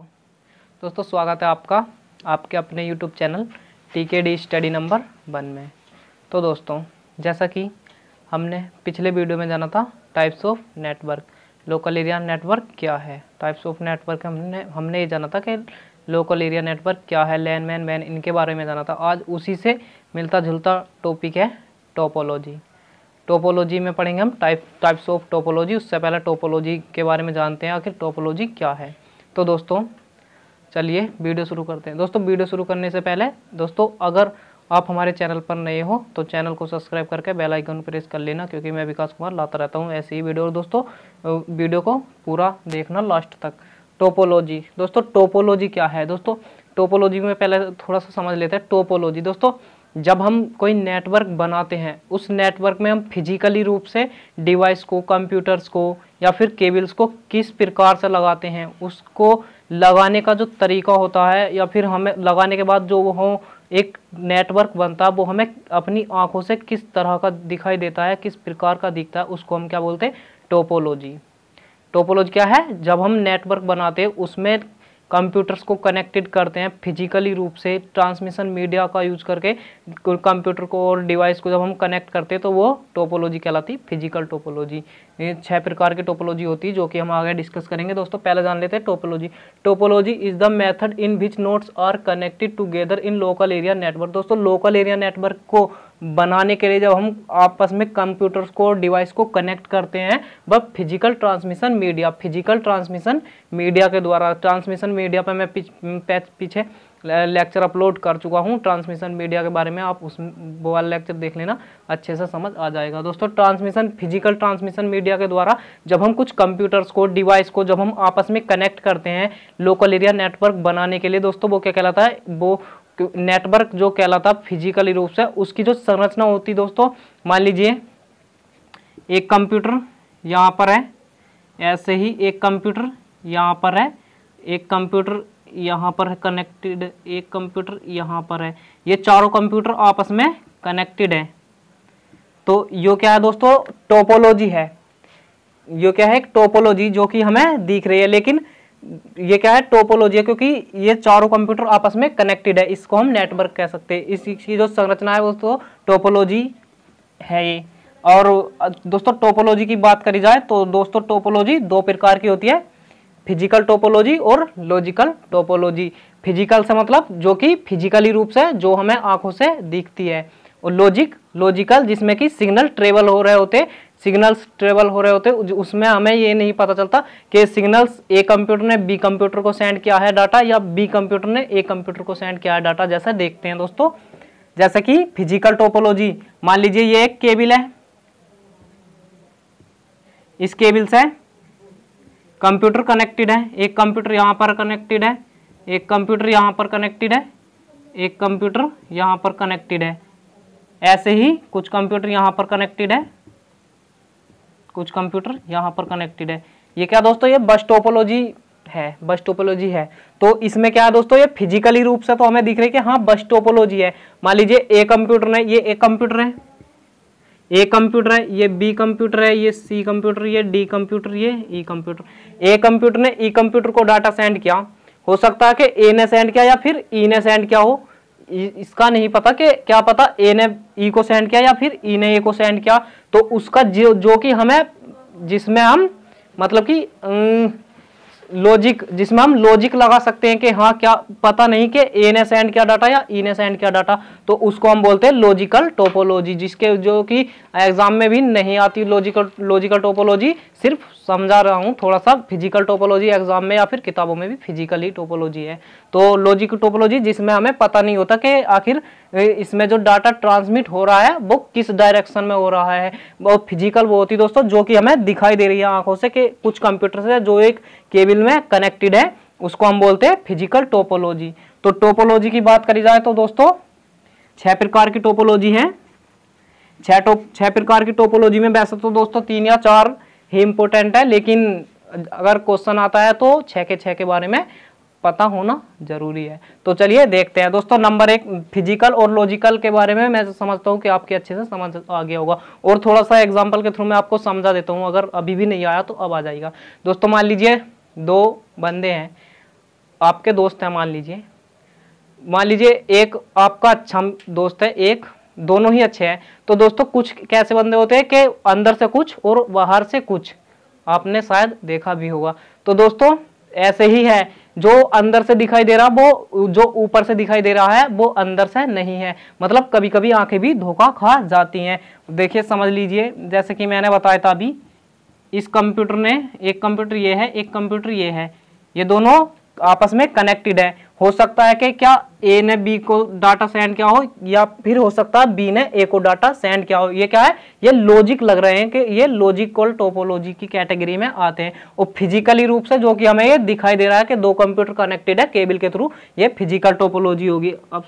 तो दोस्तों स्वागत है आपका आपके अपने YouTube channel T K D study number one में तो दोस्तों जैसा कि हमने पिछले वीडियो में जाना था types of network local area network क्या है टाइप्स ऑफ नेटवर्क हमने हमने ये जाना था कि लोकल एरिया नेटवर्क क्या है लैन मैन मैन इनके बारे में जाना था आज उसी से मिलता जुलता टॉपिक है टोपोलॉजी टोपोलॉजी में पढ़ेंगे हम टाइप टाइप्स ऑफ टोपोलॉजी उससे पहले टोपोलॉजी के बारे में जानते हैं आखिर टोपोलॉजी क्या है तो दोस्तों चलिए वीडियो शुरू करते हैं दोस्तों वीडियो शुरू करने से पहले दोस्तों अगर आप हमारे चैनल पर नए हो तो चैनल को सब्सक्राइब करके बेल आइकन प्रेस कर लेना क्योंकि मैं विकास कुमार लाता रहता हूँ ऐसे ही वीडियो और दोस्तों वीडियो को पूरा देखना लास्ट तक टोपोलॉजी दोस्तों टोपोलॉजी क्या है दोस्तों टोपोलॉजी में पहले थोड़ा सा समझ लेते हैं टोपोलॉजी दोस्तों जब हम कोई नेटवर्क बनाते हैं उस नेटवर्क में हम फिजिकली रूप से डिवाइस को कंप्यूटर्स को या फिर केबल्स को किस प्रकार से लगाते हैं उसको लगाने का जो तरीका होता है या फिर हमें लगाने के बाद जो वो एक नेटवर्क बनता है वो हमें अपनी आँखों से किस तरह का दिखाई देता है किस प्रकार का दिखता है उसको हम क्या बोलते हैं टोपोलॉजी टोपोलॉजी क्या है जब हम नेटवर्क बनाते हैं उसमें कंप्यूटर्स को कनेक्टेड करते हैं फिजिकली रूप से ट्रांसमिशन मीडिया का यूज करके कंप्यूटर को और डिवाइस को जब हम कनेक्ट करते हैं तो वो टोपोलॉजी कहलाती फिजिकल टोपोलॉजी ये छह प्रकार की टोपोलॉजी होती है जो कि हम आगे डिस्कस करेंगे दोस्तों पहले जान लेते हैं topology topology is the method in which nodes are connected together in local area network दोस्तों लोकल एरिया नेटवर्क को बनाने के लिए जब हम आपस में कंप्यूटर्स को डिवाइस को कनेक्ट करते हैं वह physical transmission media physical transmission media के द्वारा ट्रांसमिशन मीडिया पर मैं पीछे लेक्चर अपलोड कर चुका हूँ ट्रांसमिशन मीडिया के बारे में आप उस वो वाला लेक्चर देख लेना अच्छे से समझ आ जाएगा दोस्तों ट्रांसमिशन फिजिकल ट्रांसमिशन मीडिया के द्वारा जब हम कुछ कंप्यूटर्स को डिवाइस को जब हम आपस में कनेक्ट करते हैं लोकल एरिया नेटवर्क बनाने के लिए दोस्तों वो क्या कहलाता है वो नेटवर्क जो कहलाता फिजिकली रूप से उसकी जो संरचना होती दोस्तों मान लीजिए एक कंप्यूटर यहाँ पर है ऐसे ही एक कंप्यूटर यहाँ पर है एक कंप्यूटर यहाँ पर है कनेक्टेड एक कंप्यूटर यहाँ पर है ये चारों कंप्यूटर आपस में कनेक्टेड है तो यो क्या है दोस्तों टोपोलॉजी है यो क्या है एक टोपोलॉजी जो कि हमें दिख रही है लेकिन ये क्या है टोपोलॉजी है क्योंकि ये चारों कंप्यूटर आपस में कनेक्टेड है इसको हम नेटवर्क कह सकते हैं इसकी जो संरचना है वो तो टोपोलॉजी है ये और दोस्तों टोपोलॉजी की बात करी जाए तो दोस्तों टोपोलॉजी दो प्रकार की होती है फिजिकल टोपोलॉजी और लॉजिकल टोपोलॉजी फिजिकल से मतलब जो कि फिजिकली रूप से जो हमें आंखों से दिखती है और लॉजिक लॉजिकल जिसमें कि सिग्नल ट्रेवल हो रहे होते सिग्नल्स ट्रेवल हो रहे होते उसमें हमें ये नहीं पता चलता कि सिग्नल्स ए कंप्यूटर ने बी कंप्यूटर को सेंड किया है डाटा या बी कंप्यूटर ने ए कंप्यूटर को सेंड किया है डाटा जैसा देखते हैं दोस्तों जैसा कि फिजिकल टोपोलॉजी मान लीजिए ये एक केबिल है इस केबिल से कंप्यूटर कनेक्टेड है एक कंप्यूटर यहाँ पर कनेक्टेड है एक कंप्यूटर यहाँ पर कनेक्टेड है एक कंप्यूटर यहाँ पर कनेक्टेड है ऐसे ही कुछ कंप्यूटर यहाँ पर कनेक्टेड है कुछ कंप्यूटर यहाँ पर कनेक्टेड है ये क्या दोस्तों ये बस टोपोलॉजी है बस टोपोलॉजी है तो इसमें क्या है दोस्तों ये फिजिकली रूप से तो हमें दिख रही है कि हाँ बस टोपोलॉजी है मान लीजिए ए कंप्यूटर है ये ए कंप्यूटर है ए कंप्यूटर है ये बी कंप्यूटर है ये सी कंप्यूटर ये डी कंप्यूटर ये ई कंप्यूटर ए कंप्यूटर ने ई e कंप्यूटर को डाटा सेंड किया हो सकता है कि ए ने सेंड किया या फिर ई e ने सेंड किया हो इसका नहीं पता कि क्या पता ए ने ई e को सेंड किया या फिर ई e ने ए को सेंड किया तो उसका जो जो कि हमें जिसमें हम मतलब कि लॉजिक जिसमें हम लॉजिक लगा सकते हैं कि हाँ क्या पता नहीं कि ए ने सेंड क्या डाटा या ई e ने सेंड क्या डाटा तो उसको हम बोलते हैं लॉजिकल टोपोलॉजी जिसके जो कि एग्जाम में भी नहीं आती लॉजिकल लॉजिकल टोपोलॉजी सिर्फ समझा रहा हूँ थोड़ा सा फिजिकल टोपोलॉजी एग्जाम में या फिर किताबों में भी फिजिकल ही टोपोलॉजी है तो लॉजिकल टोपोलॉजी जिसमें हमें पता नहीं होता कि आखिर इसमें जो डाटा ट्रांसमिट हो रहा है वो किस डायरेक्शन में हो रहा है वो फिजिकल वो होती दोस्तों जो कि हमें दिखाई दे रही है आंखों से कि कुछ कंप्यूटर से जो एक केबल में कनेक्टेड है उसको हम बोलते हैं फिजिकल टोपोलॉजी तो टोपोलॉजी की बात करी जाए तो दोस्तों छह प्रकार की टोपोलॉजी है छह टो छह प्रकार की टोपोलॉजी में वैसे तो दोस्तों तीन या चार ही इंपोर्टेंट है लेकिन अगर क्वेश्चन आता है तो छः के छः के बारे में पता होना जरूरी है तो चलिए देखते हैं दोस्तों नंबर एक फिजिकल और लॉजिकल के बारे में मैं समझता हूँ कि आपके अच्छे से समझ आ गया होगा और थोड़ा सा एग्जाम्पल के थ्रू मैं आपको समझा देता हूँ अगर अभी भी नहीं आया तो अब आ जाएगा दोस्तों मान लीजिए दो बंदे हैं आपके दोस्त हैं मान लीजिए मान लीजिए एक आपका अच्छा दोस्त है एक दोनों ही अच्छे हैं तो दोस्तों कुछ कैसे बंदे होते हैं कि अंदर से कुछ और बाहर से कुछ आपने शायद देखा भी होगा तो दोस्तों ऐसे ही है जो अंदर से दिखाई दे रहा वो जो ऊपर से दिखाई दे रहा है वो अंदर से नहीं है मतलब कभी कभी आंखें भी धोखा खा जाती हैं देखिए समझ लीजिए जैसे कि मैंने बताया था अभी इस कंप्यूटर ने एक कंप्यूटर ये है एक कंप्यूटर ये है ये दोनों आपस में कनेक्टेड है हो सकता है कि क्या ए ने बी को डाटा सेंड किया हो या फिर हो सकता है बी ने ए को डाटा सेंड किया हो ये क्या है ये लॉजिक लग रहे हैं कि ये लॉजिकल टोपोलॉजी की कैटेगरी में आते हैं और फिजिकली रूप से जो कि हमें ये दिखाई दे रहा है कि दो कंप्यूटर कनेक्टेड है केबल के थ्रू ये फिजिकल टोपोलॉजी होगी अब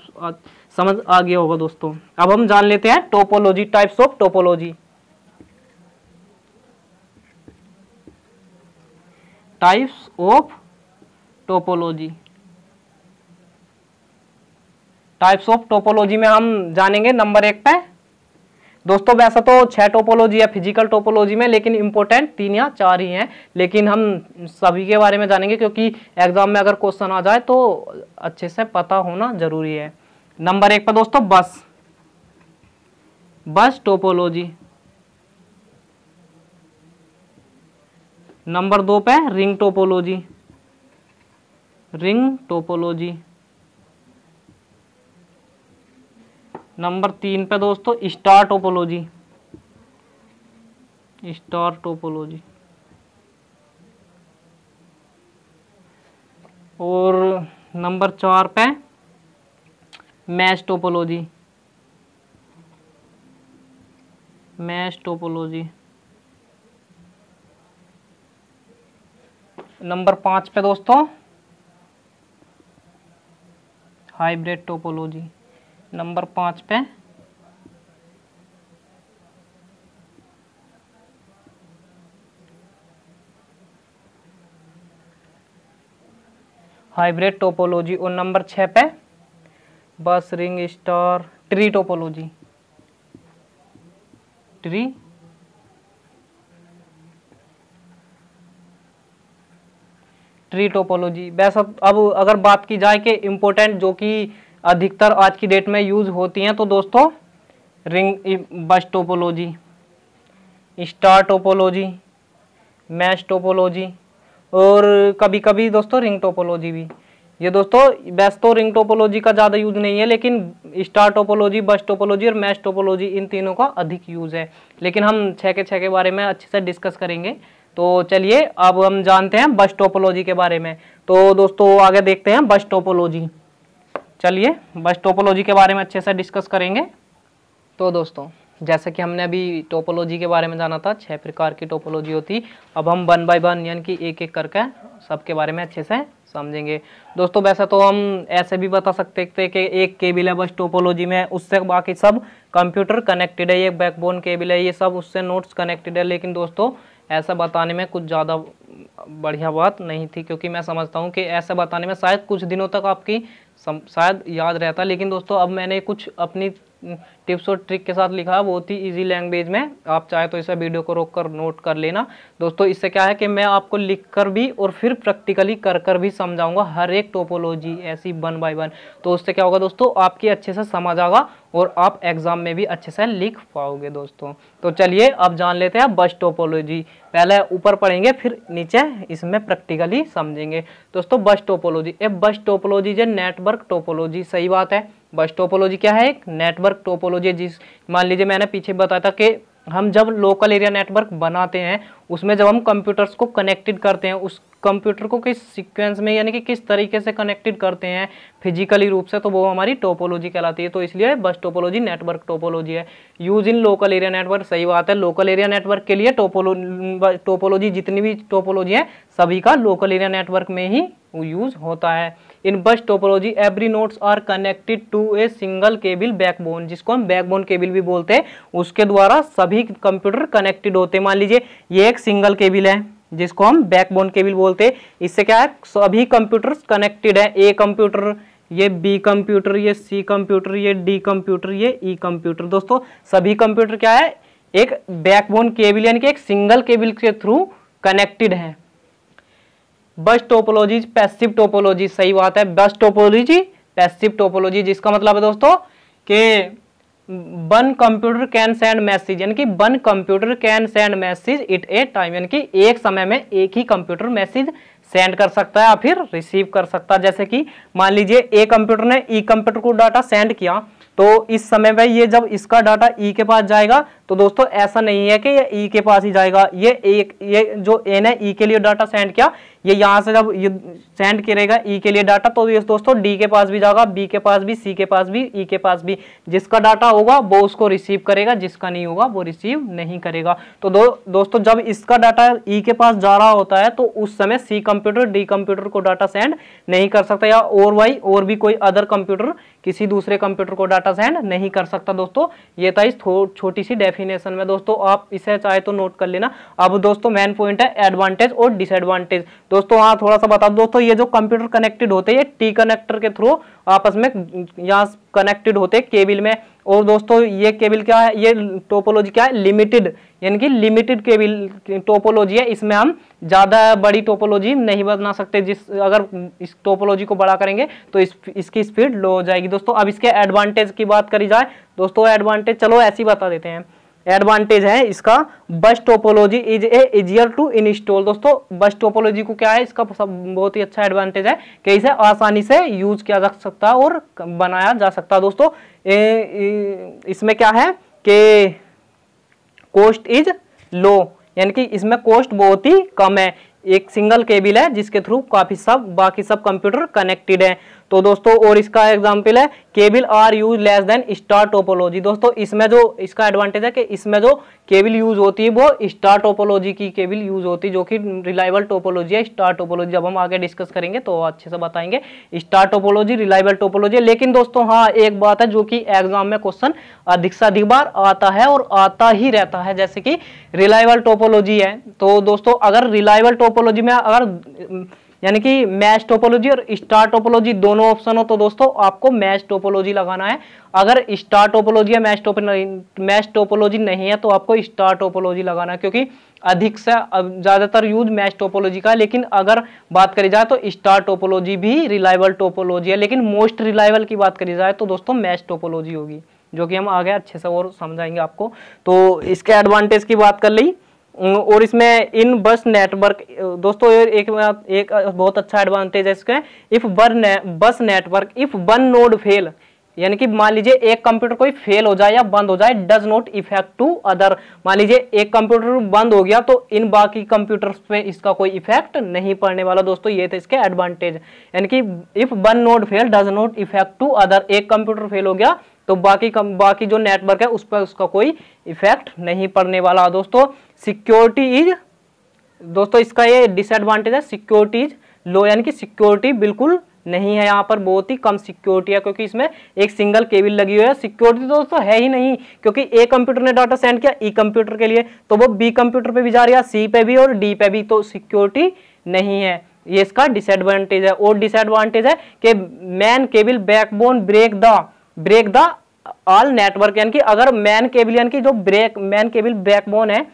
समझ आ गया होगा दोस्तों अब हम जान लेते हैं topology types of topology types of topology types of topology में हम जानेंगे नंबर एक पे दोस्तों वैसा तो छह टोपोलॉजी है फिजिकल टोपोलॉजी में लेकिन इंपॉर्टेंट तीन या चार ही हैं लेकिन हम सभी के बारे में जानेंगे क्योंकि एग्जाम में अगर क्वेश्चन आ जाए तो अच्छे से पता होना जरूरी है नंबर एक पर दोस्तों बस बस टोपोलॉजी नंबर दो पे ring topology ring topology number तीन पे दोस्तों स्टार टोपोलॉजी स्टार टोपोलॉजी और नंबर चार पे mesh topology mesh topology number पाँच पे दोस्तों हाइब्रिड टोपोलॉजी नंबर पाँच पे हाइब्रिड टोपोलॉजी और नंबर छः पे bus ring star tree topology tree tree topology वैसा अब अगर बात की जाए कि इम्पोर्टेंट जो कि अधिकतर आज की डेट में यूज होती हैं तो दोस्तों ring bus topology star topology mesh topology और कभी कभी दोस्तों रिंग टोपोलॉजी भी ये दोस्तों वैसे तो रिंग टोपोलॉजी का ज़्यादा यूज नहीं है लेकिन स्टार टोपोलॉजी बस टोपोलॉजी और मैश टोपोलॉजी इन तीनों का अधिक यूज़ है लेकिन हम छः के छः के बारे में अच्छे से डिस्कस करेंगे तो चलिए अब हम जानते हैं बस टोपोलॉजी के बारे में तो दोस्तों आगे देखते हैं बस टोपोलॉजी चलिए बस टोपोलॉजी के बारे में अच्छे से डिस्कस करेंगे तो दोस्तों जैसा कि हमने अभी टोपोलॉजी के बारे में जाना था छह प्रकार की टोपोलॉजी होती अब हम वन बाय वन यानी कि एक एक करके सबके बारे में अच्छे से समझेंगे दोस्तों वैसे तो हम ऐसे भी बता सकते थे कि एक केबिल है बस टोपोलॉजी में उससे बाकी सब कंप्यूटर कनेक्टेड है ये बैकबोन केबिल है ये सब उससे नोट्स कनेक्टेड है लेकिन दोस्तों ऐसा बताने में कुछ ज़्यादा बढ़िया बात नहीं थी क्योंकि मैं समझता हूँ कि ऐसा बताने में शायद कुछ दिनों तक आपकी शायद याद रहता लेकिन दोस्तों अब मैंने कुछ अपनी टिप्स और ट्रिक के साथ लिखा है बहुत ही इजी लैंग्वेज में आप चाहे तो इसे वीडियो को रोक कर नोट कर लेना दोस्तों इससे क्या है कि मैं आपको लिख कर भी और फिर प्रैक्टिकली कर कर भी समझाऊंगा हर एक टोपोलॉजी ऐसी वन बाय वन तो उससे क्या होगा दोस्तों आपकी अच्छे से समझ आगा और आप एग्ज़ाम में भी अच्छे से लिख पाओगे दोस्तों तो चलिए अब जान लेते हैं बस टोपोलॉजी पहले ऊपर पढ़ेंगे फिर नीचे इसमें प्रैक्टिकली समझेंगे दोस्तों बस टोपोलॉजी ए बस टोपोलॉजी जो नेटवर्क टोपोलॉजी सही बात है बस टोपोलॉजी क्या है एक नेटवर्क टोपोलॉजी जिस मान लीजिए मैंने पीछे बताया था कि हम जब लोकल एरिया नेटवर्क बनाते हैं उसमें जब हम कंप्यूटर्स को कनेक्टेड करते हैं उस कंप्यूटर को किस सीक्वेंस में यानी कि किस तरीके से कनेक्टेड करते हैं फिजिकली रूप से तो वो हमारी टोपोलॉजी कहलाती है तो इसलिए बस टोपोलॉजी नेटवर्क टोपोलॉजी है use in local area network सही बात है लोकल एरिया नेटवर्क के लिए टोपोलो टोपोलॉजी जितनी भी टोपोलॉजी है सभी का लोकल एरिया नेटवर्क में ही यूज होता है in bus topology every nodes are connected to a single cable backbone जिसको हम बैकबोन केबल भी बोलते हैं उसके द्वारा सभी कंप्यूटर कनेक्टेड होते हैं मान लीजिए ये एक सिंगल केबल है जिसको हम बैकबोन केबल बोलते हैं इससे क्या है सभी कंप्यूटर कनेक्टेड है ए कंप्यूटर ये बी कंप्यूटर ये सी कंप्यूटर ये डी कंप्यूटर ये ई e कंप्यूटर दोस्तों सभी कंप्यूटर क्या है एक बैकबोन केबल यानी कि एक सिंगल केबल के थ्रू कनेक्टेड है बस टोपोलॉजी पैसिव टोपोलॉजी सही बात है बस टोपोलॉजी पैसिव टोपोलॉजी जिसका मतलब है दोस्तों के one computer can send message यानी कि one computer can send message at a time यानी कि एक समय में एक ही कंप्यूटर मैसेज सेंड कर सकता है या फिर रिसीव कर सकता है जैसे कि मान लीजिए ए कंप्यूटर ने ई e कंप्यूटर को डाटा सेंड किया तो इस समय में ये जब इसका डाटा ई e के पास जाएगा तो दोस्तों ऐसा नहीं है कि ये ई e के पास ही जाएगा ये एक ये जो एन है ई e के लिए डाटा सेंड किया ये यहाँ से जब ये सेंड करेगा ई e के लिए डाटा तो ये दोस्तों डी के पास भी जाएगा बी के पास भी सी के पास भी ई के पास भी जिसका डाटा होगा वो उसको रिसीव करेगा जिसका नहीं होगा वो रिसीव नहीं करेगा तो दो, दोस्तों जब इसका डाटा ई के पास जा रहा होता है तो उस समय सी कंप्यूटर डी कंप्यूटर को डाटा सेंड नहीं कर सकता या और वाई और भी कोई अदर कंप्यूटर किसी दूसरे कंप्यूटर को डाटा सेंड नहीं कर सकता दोस्तों ये था इस छोटी सी डेफिनेट डेफिनेशन में दोस्तों आप इसे चाहे तो नोट कर लेना अब दोस्तों मेन पॉइंट है एडवांटेज और डिसएडवांटेज दोस्तों हाँ थोड़ा सा बता दोस्तों ये जो कंप्यूटर कनेक्टेड होते हैं ये टी कनेक्टर के थ्रू आपस में यहाँ कनेक्टेड होते हैं केबिल में और दोस्तों ये केबिल क्या है ये टोपोलॉजी क्या है लिमिटेड यानी कि लिमिटेड केबिल टोपोलॉजी है इसमें हम ज़्यादा बड़ी टोपोलॉजी नहीं बना सकते जिस अगर इस टोपोलॉजी को बड़ा करेंगे तो इस इसकी स्पीड लो हो जाएगी दोस्तों अब इसके एडवांटेज की बात करी जाए दोस्तों एडवांटेज चलो ऐसी बता देते हैं एडवांटेज है इसका bus topology is a easier to install दोस्तों बस टोपोलॉजी को क्या है इसका सब बहुत ही अच्छा एडवांटेज है कि इसे आसानी से यूज किया जा सकता है और बनाया जा सकता है दोस्तों इसमें क्या है कि कॉस्ट इज लो यानी कि इसमें कॉस्ट बहुत ही कम है एक सिंगल केबिल है जिसके थ्रू काफ़ी सब बाकी सब कंप्यूटर कनेक्टेड है तो दोस्तों और इसका एग्जाम्पल है cable are use less than star topology दोस्तों इसमें जो इसका एडवांटेज है कि इसमें जो केबल यूज होती है वो स्टार टोपोलॉजी की केबल यूज होती है जो कि रिलायबल टोपोलॉजी है स्टार टोपोलॉजी जब हम आगे डिस्कस करेंगे तो अच्छे से बताएंगे स्टार टोपोलॉजी रिलायबल टोपोलॉजी लेकिन दोस्तों हाँ एक बात है जो कि एग्जाम में क्वेश्चन अधिक से अधिक बार आता है और आता ही रहता है जैसे कि रिलायबल टोपोलॉजी है तो दोस्तों अगर रिलायबल टोपोलॉजी में अगर यानी कि मैच टोपोलॉजी और स्टार टोपोलॉजी दोनों ऑप्शन हो तो दोस्तों आपको मैच टोपोलॉजी लगाना है अगर स्टार टोपोलॉजी या मैच मैच टोपोलॉजी नहीं है तो आपको स्टार टोपोलॉजी लगाना है क्योंकि अधिक से ज़्यादातर यूज मैच टोपोलॉजी का लेकिन अगर बात करी जाए तो स्टार टोपोलॉजी भी रिलायबल टोपोलॉजी है लेकिन मोस्ट रिलायबल की बात करी जाए तो दोस्तों मैच टोपोलॉजी होगी जो कि हम आगे अच्छे से और समझाएंगे आपको तो इसके एडवांटेज की बात कर ली और इसमें इन बस नेटवर्क दोस्तों एक एक बहुत अच्छा एडवांटेज है इसका इफ बर ने, bus network if one node fail यानी कि मान लीजिए एक कंप्यूटर कोई फेल हो जाए या बंद हो जाए does not effect to other मान लीजिए एक कंप्यूटर बंद हो गया तो इन बाकी कंप्यूटर्स पे इसका कोई इफेक्ट नहीं पड़ने वाला दोस्तों ये थे इसके एडवांटेज यानी कि if one node fail does not effect to other एक कंप्यूटर फेल हो गया तो बाकी कम, बाकी जो नेटवर्क है उस पर उसका कोई इफेक्ट नहीं पड़ने वाला दोस्तों सिक्योरिटी इज दोस्तों इसका ये डिसएडवांटेज है सिक्योरिटी इज लो यानी कि सिक्योरिटी बिल्कुल नहीं है यहाँ पर बहुत ही कम सिक्योरिटी है क्योंकि इसमें एक सिंगल केबिल लगी हुई है सिक्योरिटी तो दोस्तों है ही नहीं क्योंकि ए कंप्यूटर ने डाटा सेंड किया ई e कंप्यूटर के लिए तो वो बी कंप्यूटर पे भी जा रही है सी पे भी और डी पे भी तो सिक्योरिटी नहीं है ये इसका डिसएडवांटेज है और डिसएडवांटेज है कि main cable backbone break the break the all network यानी कि अगर मैन केबल यानी कि जो ब्रेक मैन केबिल बैकबोन है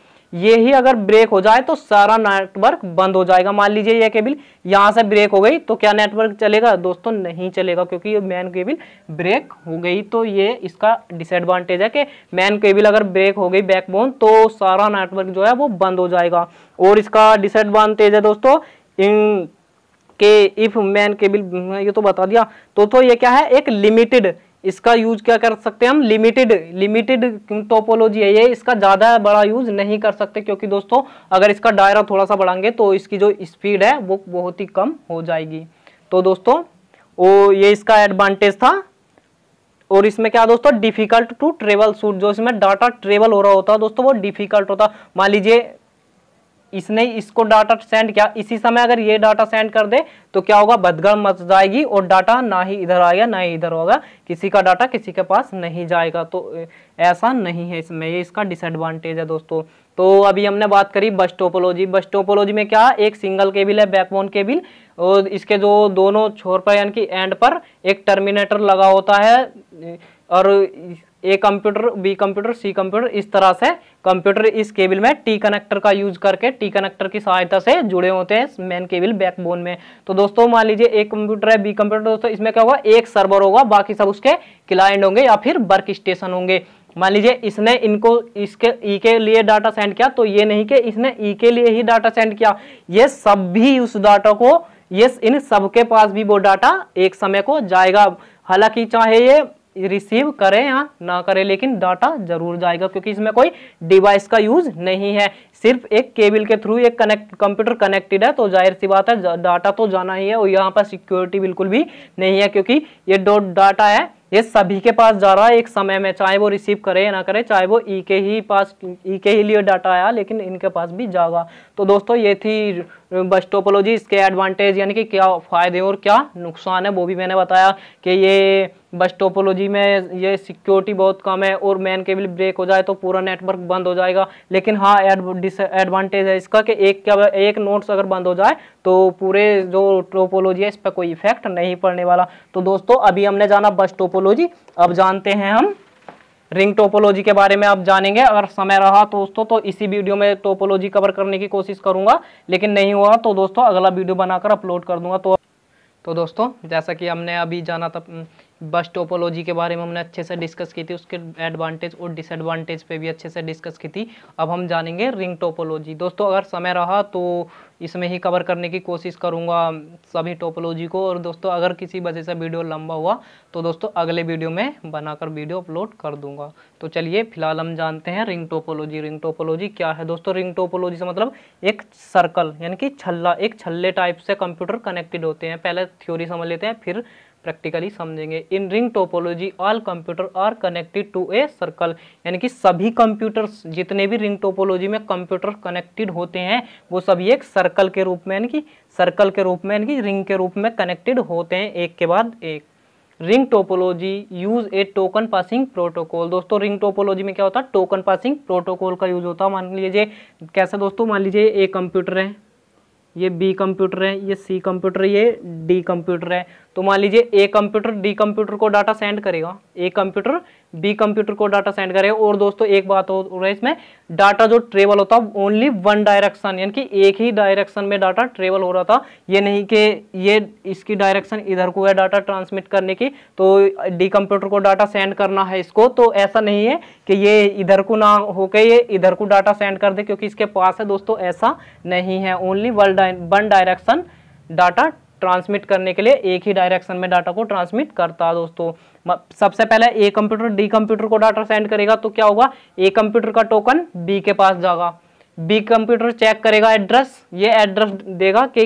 ये ही अगर ब्रेक हो जाए तो सारा नेटवर्क बंद हो जाएगा मान लीजिए ये केबिल यहाँ से ब्रेक हो गई तो क्या नेटवर्क चलेगा दोस्तों नहीं चलेगा क्योंकि ये मैन केबिल ब्रेक हो गई तो ये इसका डिसएडवांटेज है कि मैन केबिल अगर ब्रेक हो गई बैकबोन तो सारा नेटवर्क जो है वो बंद हो जाएगा और इसका डिसएडवांटेज है दोस्तों इन के इफ मैन केबिल ये तो बता दिया तो तो ये क्या है एक लिमिटेड इसका यूज क्या कर सकते हैं हम लिमिटेड लिमिटेड टोपोलॉजी है ये इसका ज़्यादा बड़ा यूज नहीं कर सकते क्योंकि दोस्तों अगर इसका डायरा थोड़ा सा बढ़ाएंगे तो इसकी जो स्पीड है वो बहुत ही कम हो जाएगी तो दोस्तों वो ये इसका एडवांटेज था और इसमें क्या दोस्तों डिफिकल्ट टू ट्रेवल सूट जो इसमें डाटा ट्रेवल हो रहा होता है दोस्तों वो डिफिकल्ट होता मान लीजिए इसने इसको डाटा सेंड किया इसी समय अगर ये डाटा सेंड कर दे तो क्या होगा बदगड़ मच जाएगी और डाटा ना ही इधर आएगा ना ही इधर होगा किसी का डाटा किसी के पास नहीं जाएगा तो ऐसा नहीं है इसमें ये इसका डिसएडवांटेज है दोस्तों तो अभी हमने बात करी बस टोपोलॉजी बस टोपोलॉजी में क्या एक सिंगल केबिल है बैकबोन केबिल और इसके जो दोनों छोर पर यानी कि एंड पर एक टर्मिनेटर लगा होता है और A computer B computer C computer इस तरह से कंप्यूटर इस केबल में टी कनेक्टर का यूज करके टी कनेक्टर की सहायता से जुड़े होते हैं मेन केबल बैकबोन में तो दोस्तों मान लीजिए एक कंप्यूटर है बी कंप्यूटर दोस्तों इसमें क्या होगा एक सर्वर होगा बाकी सब उसके क्लाइंट होंगे या फिर वर्क स्टेशन होंगे मान लीजिए इसने इनको इसके ई e के लिए डाटा सेंड किया तो ये नहीं कि इसने ई e के लिए ही डाटा सेंड किया ये सब भी उस डाटा को ये इन सबके पास भी वो डाटा एक समय को जाएगा हालांकि चाहे ये रिसीव करें या हाँ, ना करें लेकिन डाटा जरूर जाएगा क्योंकि इसमें कोई डिवाइस का यूज नहीं है सिर्फ एक केबल के थ्रू एक कनेक्ट कंप्यूटर कनेक्टेड है तो जाहिर सी बात है डाटा तो जाना ही है और यहाँ पर सिक्योरिटी बिल्कुल भी नहीं है क्योंकि ये डॉट डाटा है ये सभी के पास जा रहा है एक समय में चाहे वो रिसीव करे या ना करे चाहे वो ई e के ही पास ई e के ही लिए डाटा आया लेकिन इनके पास भी जाएगा तो दोस्तों ये थी बस टोपोलॉजी इसके एडवांटेज यानी कि क्या फ़ायदे और क्या नुकसान है वो भी मैंने बताया कि ये बस टोपोलॉजी में ये सिक्योरिटी बहुत कम है और मैन केबल ब्रेक हो जाए तो पूरा नेटवर्क बंद हो जाएगा लेकिन हाँ एडवांटेज है इसका कि एक क्या एक नोट्स अगर बंद हो जाए तो पूरे जो टोपोलॉजी है इस पर कोई इफेक्ट नहीं पड़ने वाला तो दोस्तों अभी हमने जाना बस टोपोलॉजी अब जानते हैं हम रिंग टोपोलॉजी के बारे में आप जानेंगे अगर समय रहा तो दोस्तों तो इसी वीडियो में टोपोलॉजी कवर करने की कोशिश करूंगा लेकिन नहीं हुआ तो दोस्तों अगला वीडियो बनाकर अपलोड कर दूंगा तो तो दोस्तों जैसा कि हमने अभी जाना था बस टोपोलॉजी के बारे में हमने अच्छे से डिस्कस की थी उसके एडवांटेज और डिसएडवांटेज पे भी अच्छे से डिस्कस की थी अब हम जानेंगे रिंग टोपोलॉजी दोस्तों अगर समय रहा तो इसमें ही कवर करने की कोशिश करूँगा सभी टोपोलॉजी को और दोस्तों अगर किसी वजह से वीडियो लंबा हुआ तो दोस्तों अगले वीडियो में बनाकर वीडियो अपलोड कर दूंगा तो चलिए फिलहाल हम जानते हैं रिंग टोपोलॉजी रिंग टोपोलॉजी क्या है दोस्तों रिंग टोपोलॉजी से मतलब एक सर्कल यानी कि छल्ला एक छल्ले टाइप से कंप्यूटर कनेक्टेड होते हैं पहले थ्योरी समझ लेते हैं फिर प्रैक्टिकली समझेंगे in ring topology all computer are connected to a circle यानी कि सभी कंप्यूटर जितने भी रिंग टोपोलॉजी में कंप्यूटर कनेक्टेड होते हैं वो सभी एक सर्कल के रूप में यानी कि सर्कल के रूप में यानी कि रिंग के रूप में कनेक्टेड होते हैं एक के बाद एक ring topology use a token passing protocol दोस्तों रिंग टोपोलॉजी में क्या होता है टोकन पासिंग प्रोटोकॉल का यूज होता है मान लीजिए कैसे दोस्तों मान लीजिए एक कंप्यूटर है ये बी कंप्यूटर है ये सी कंप्यूटर ये डी कंप्यूटर है तो मान लीजिए ए कंप्यूटर डी कंप्यूटर को डाटा सेंड करेगा ए कंप्यूटर बी कंप्यूटर को डाटा सेंड करे और दोस्तों एक बात हो रहा है इसमें डाटा जो ट्रेवल होता है ओनली वन डायरेक्शन यानी कि एक ही डायरेक्शन में डाटा ट्रेवल हो रहा था ये नहीं कि ये इसकी डायरेक्शन इधर को है डाटा ट्रांसमिट करने की तो डी कंप्यूटर को डाटा सेंड करना है इसको तो ऐसा नहीं है कि ये इधर को ना होकर ये इधर को डाटा सेंड कर दे क्योंकि इसके पास है दोस्तों ऐसा नहीं है only one direction data transmit करने के लिए एक ही डायरेक्शन में डाटा को ट्रांसमिट करता दोस्तों सबसे पहले ए कंप्यूटर डी कंप्यूटर को डाटा सेंड करेगा तो क्या होगा ए कंप्यूटर का टोकन बी के पास जाएगा बी कंप्यूटर चेक करेगा एड्रेस ये एड्रेस देगा कि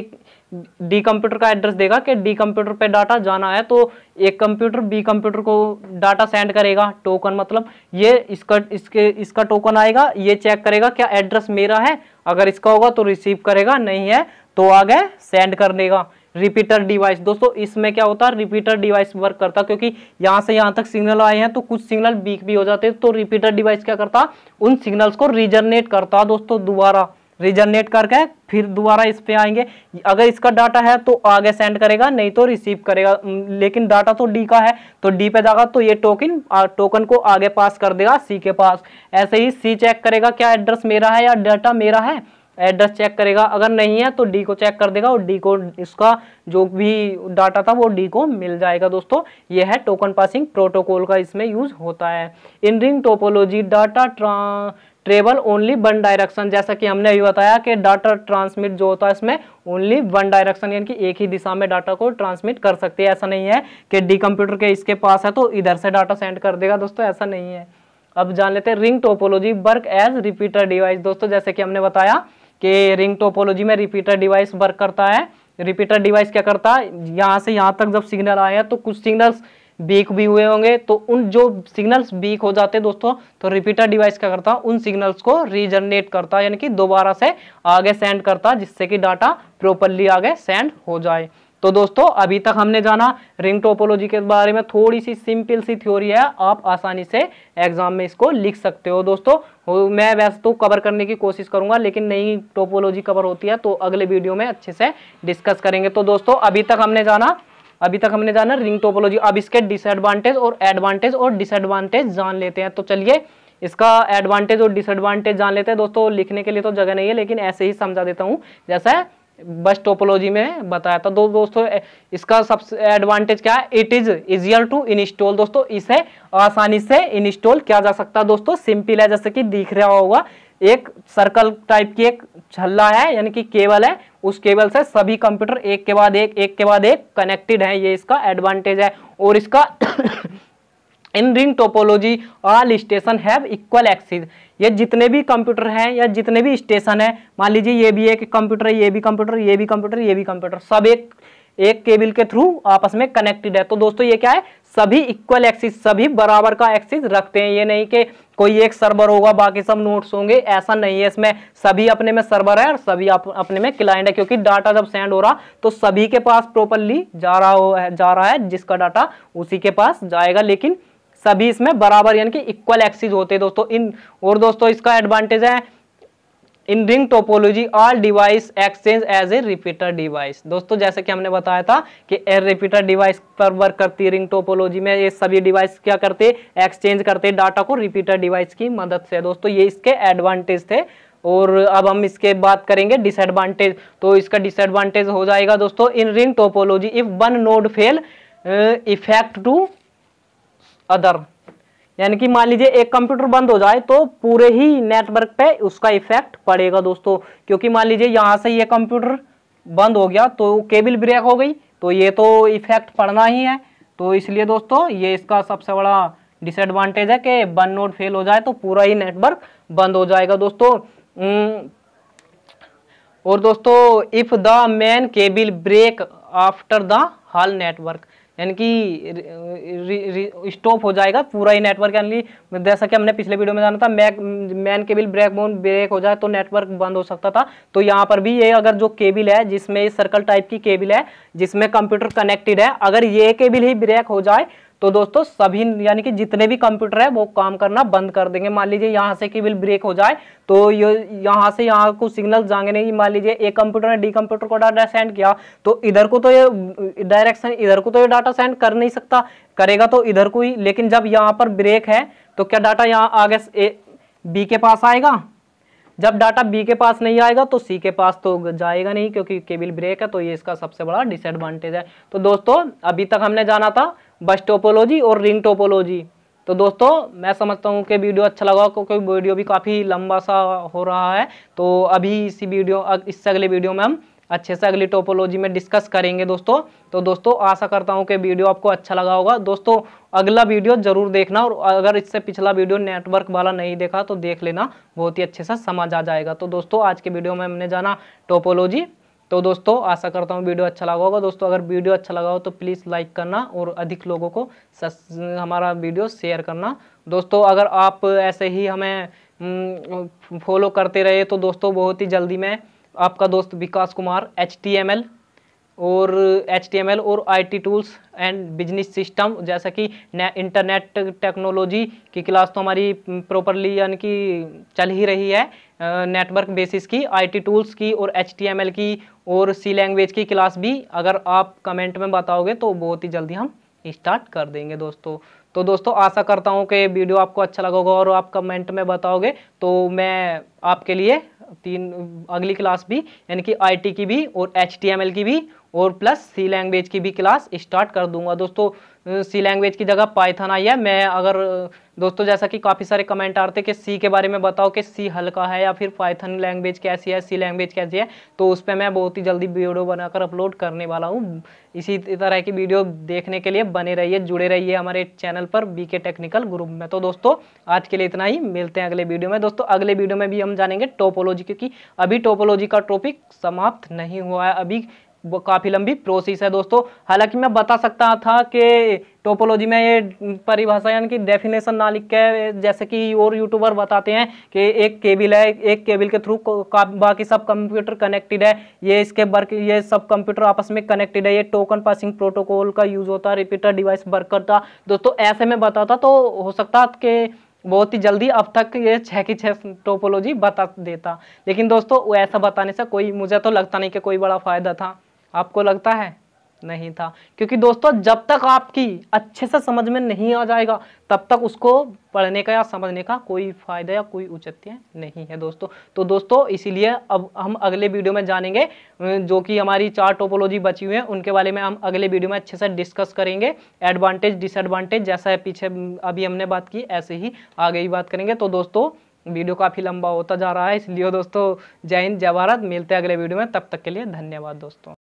डी कंप्यूटर का एड्रेस देगा कि डी कंप्यूटर पे डाटा जाना है तो एक कंप्यूटर बी कंप्यूटर को डाटा सेंड करेगा टोकन मतलब ये इसका इसके इसका टोकन आएगा ये चेक करेगा क्या एड्रेस मेरा है अगर इसका होगा तो रिसीव करेगा नहीं है तो आगे सेंड कर देगा रिपीटर डिवाइस दोस्तों इसमें क्या होता है रिपीटर डिवाइस वर्क करता क्योंकि यहाँ से यहाँ तक सिग्नल आए हैं तो कुछ सिग्नल वीक भी हो जाते हैं तो रिपीटर डिवाइस क्या करता उन सिग्नल्स को रिजनरेट करता दोस्तों दोबारा रिजनरेट करके फिर दोबारा इस पे आएंगे अगर इसका डाटा है तो आगे सेंड करेगा नहीं तो रिसीव करेगा लेकिन डाटा तो डी का है तो डी पे जाएगा तो ये टोकन टोकन को आगे पास कर देगा सी के पास ऐसे ही सी चेक करेगा क्या एड्रेस मेरा है या डाटा मेरा है एड्रेस चेक करेगा अगर नहीं है तो डी को चेक कर देगा और डी को इसका जो भी डाटा था वो डी को मिल जाएगा दोस्तों ये है टोकन पासिंग प्रोटोकॉल का इसमें यूज होता है इन रिंग टोपोलॉजी डाटा ट्रा ट्रेवल ओनली वन डायरेक्शन जैसा कि हमने अभी बताया कि डाटा ट्रांसमिट जो होता है इसमें ओनली वन डायरेक्शन यानी कि एक ही दिशा में डाटा को ट्रांसमिट कर सकते हैं ऐसा नहीं है कि डी कंप्यूटर के इसके पास है तो इधर से डाटा सेंड कर देगा दोस्तों ऐसा नहीं है अब जान लेते हैं ring topology work as repeater device दोस्तों जैसे कि हमने बताया कि रिंग टोपोलॉजी में रिपीटर डिवाइस वर्क करता है रिपीटर डिवाइस क्या करता है यहाँ से यहाँ तक जब सिग्नल आया तो कुछ सिग्नल्स बीक भी हुए होंगे तो उन जो सिग्नल्स बीक हो जाते हैं दोस्तों तो रिपीटर डिवाइस क्या करता है उन सिग्नल्स को रीजनरेट करता है यानी कि दोबारा से आगे सेंड करता जिससे कि डाटा प्रॉपरली आगे सेंड हो जाए तो दोस्तों अभी तक हमने जाना रिंग टोपोलॉजी के बारे में थोड़ी सी सिंपल सी थ्योरी है आप आसानी से एग्जाम में इसको लिख सकते हो दोस्तों मैं वैसे तो कवर करने की कोशिश करूंगा लेकिन नई टोपोलॉजी कवर होती है तो अगले वीडियो में अच्छे से डिस्कस करेंगे तो दोस्तों अभी तक हमने जाना अभी तक हमने जाना रिंग टोपोलॉजी अब इसके डिसएडवांटेज और एडवांटेज और डिसएडवांटेज जान लेते हैं तो चलिए इसका एडवांटेज और डिसएडवांटेज जान लेते हैं दोस्तों लिखने के लिए तो जगह नहीं है लेकिन ऐसे ही समझा देता हूँ जैसा बस टोपोलॉजी में बताया था दो दोस्तों इसका सबसे एडवांटेज क्या है it is easier to install दोस्तों इसे आसानी से इंस्टॉल किया जा सकता है दोस्तों सिंपल है जैसे कि दिख रहा होगा एक सर्कल टाइप की एक छल्ला है यानी कि केबल है उस केबल से सभी कंप्यूटर एक के बाद एक एक के बाद एक कनेक्टेड है ये इसका एडवांटेज है और इसका in ring topology all station have equal access ये जितने भी कंप्यूटर हैं या जितने भी स्टेशन है मान लीजिए ये भी एक कंप्यूटर ये भी कंप्यूटर ये भी कंप्यूटर ये भी कंप्यूटर सब एक एक केबल के थ्रू आपस में कनेक्टेड है तो दोस्तों ये क्या है सभी इक्वल एक्सिस सभी बराबर का एक्सिस रखते हैं ये नहीं कि कोई एक सर्वर होगा बाकी सब नोट्स होंगे ऐसा नहीं है इसमें सभी अपने में सर्वर है और सभी आप, अपने में क्लाइंट है क्योंकि डाटा जब सेंड हो रहा तो सभी के पास प्रॉपरली जा रहा हो जा रहा है जिसका डाटा उसी के पास जाएगा लेकिन सभी इसमें बराबर यानी कि इक्वल एक्सिस होते हैं दोस्तों इन और दोस्तों इसका एडवांटेज है in ring topology all device exchange as a repeater device दोस्तों जैसे कि हमने बताया था कि एयर रिपीटर डिवाइस पर वर्क करती है रिंग टोपोलॉजी में ये सभी डिवाइस क्या करते एक्सचेंज करते डाटा को रिपीटर डिवाइस की मदद से दोस्तों ये इसके एडवांटेज थे और अब हम इसके बात करेंगे डिसएडवांटेज तो इसका डिसएडवांटेज हो जाएगा दोस्तों in ring topology if one node fail effect to other यानी कि मान लीजिए एक कंप्यूटर बंद हो जाए तो पूरे ही नेटवर्क पे उसका इफेक्ट पड़ेगा दोस्तों क्योंकि मान लीजिए यहाँ से ये कंप्यूटर बंद हो गया तो केबल ब्रेक हो गई तो ये तो इफेक्ट पड़ना ही है तो इसलिए दोस्तों ये इसका सबसे बड़ा डिसएडवांटेज है कि वन नोड फेल हो जाए तो पूरा ही नेटवर्क बंद हो जाएगा दोस्तों हम्म, और दोस्तों if the main cable break after the whole network यानी कि स्टॉप हो जाएगा पूरा ही नेटवर्क यानी जैसा कि हमने पिछले वीडियो में जाना था मैक main cable backbone break हो जाए तो नेटवर्क बंद हो सकता था तो यहाँ पर भी ये अगर जो केबिल है जिसमें सर्कल टाइप की केबिल है जिसमें कंप्यूटर कनेक्टेड है अगर ये केबिल ही ब्रेक हो जाए तो दोस्तों सभी यानी कि जितने भी कंप्यूटर है वो काम करना बंद कर देंगे मान लीजिए यहाँ से केबल ब्रेक हो जाए तो ये यहाँ से यहाँ को सिग्नल जाएंगे नहीं मान लीजिए एक कंप्यूटर ने डी कंप्यूटर को डाटा सेंड किया तो इधर को तो ये डायरेक्शन इधर को तो ये डाटा सेंड कर नहीं सकता करेगा तो इधर को ही लेकिन जब यहाँ पर ब्रेक है तो क्या डाटा यहाँ आगे बी के पास आएगा जब डाटा बी के पास नहीं आएगा तो सी के पास तो जाएगा नहीं क्योंकि केबल ब्रेक है तो ये इसका सबसे बड़ा डिसएडवांटेज है तो दोस्तों अभी तक हमने जाना था बस टोपोलॉजी और रिंग टोपोलॉजी तो दोस्तों मैं समझता हूँ कि वीडियो अच्छा लगा क्योंकि वीडियो भी काफ़ी लंबा सा हो रहा है तो अभी इसी वीडियो इससे अगले वीडियो में हम अच्छे से अगली टोपोलॉजी में डिस्कस करेंगे दोस्तों तो दोस्तों आशा करता हूँ कि वीडियो आपको अच्छा लगा होगा दोस्तों अगला वीडियो जरूर देखना और अगर इससे पिछला वीडियो नेटवर्क वाला नहीं देखा तो देख लेना बहुत ही अच्छे से समझ आ जाएगा तो दोस्तों आज के वीडियो में हमने जाना टोपोलॉजी तो दोस्तों आशा करता हूँ वीडियो अच्छा लगा होगा दोस्तों अगर वीडियो अच्छा लगा हो तो प्लीज़ लाइक करना और अधिक लोगों को हमारा वीडियो शेयर करना दोस्तों अगर आप ऐसे ही हमें हम्म, फॉलो करते रहे तो दोस्तों बहुत ही जल्दी मैं आपका दोस्त विकास कुमार एच और एच और I tools and business system जैसा कि इंटरनेट टेक्नोलॉजी की क्लास तो हमारी प्रॉपरली हम्म, यानी कि चल ही रही है नेटवर्क बेसिस की आई टूल्स की और एच की और सी लैंग्वेज की क्लास भी अगर आप कमेंट में बताओगे तो बहुत ही जल्दी हम स्टार्ट कर देंगे दोस्तों तो दोस्तों आशा करता हूँ कि वीडियो आपको अच्छा लगा होगा और आप कमेंट में बताओगे तो मैं आपके लिए तीन अगली क्लास भी यानी कि आईटी की भी और एच की भी और प्लस सी लैंग्वेज की भी क्लास स्टार्ट कर दूंगा दोस्तों सी लैंग्वेज की जगह पाइथन आई है मैं अगर दोस्तों जैसा कि काफ़ी सारे कमेंट आ रहे थे कि सी के बारे में बताओ कि सी हल्का है या फिर पाइथन लैंग्वेज कैसी है सी लैंग्वेज कैसी है तो उस पर मैं बहुत ही जल्दी वीडियो बनाकर अपलोड करने वाला हूँ इसी तरह की वीडियो देखने के लिए बने रहिए जुड़े रहिए हमारे चैनल पर बी टेक्निकल ग्रुप में तो दोस्तों आज के लिए इतना ही मिलते हैं अगले वीडियो में दोस्तों अगले वीडियो में भी हम जानेंगे टोपोलॉजी क्योंकि अभी टोपोलॉजी का टॉपिक समाप्त नहीं हुआ है अभी काफ़ी लंबी प्रोसेस है दोस्तों हालांकि मैं बता सकता था कि टोपोलॉजी में ये परिभाषा यानी कि डेफिनेशन ना लिख के जैसे कि और यूट्यूबर बताते हैं कि एक केबल है एक केबल के थ्रू बाकी सब कंप्यूटर कनेक्टेड है ये इसके वर्क ये सब कंप्यूटर आपस में कनेक्टेड है ये टोकन पासिंग प्रोटोकॉल का यूज़ होता है रिपीटर डिवाइस वर्क करता दोस्तों ऐसे में बताता तो हो सकता कि बहुत ही जल्दी अब तक ये छः की छः टोपोलॉजी बता देता लेकिन दोस्तों ऐसा बताने से कोई मुझे तो लगता नहीं कि कोई बड़ा फ़ायदा था आपको लगता है नहीं था क्योंकि दोस्तों जब तक आपकी अच्छे से समझ में नहीं आ जाएगा तब तक उसको पढ़ने का या समझने का कोई फायदा या कोई औचित्य नहीं है दोस्तों तो दोस्तों इसीलिए अब हम अगले वीडियो में जानेंगे जो कि हमारी चार टोपोलॉजी बची हुई है उनके बारे में हम अगले वीडियो में अच्छे से डिस्कस करेंगे एडवांटेज डिसएडवांटेज जैसा है पीछे अभी हमने बात की ऐसे ही आगे ही बात करेंगे तो दोस्तों वीडियो काफ़ी लंबा होता जा रहा है इसलिए दोस्तों जय हिंद जय भारत मिलते हैं अगले वीडियो में तब तक के लिए धन्यवाद दोस्तों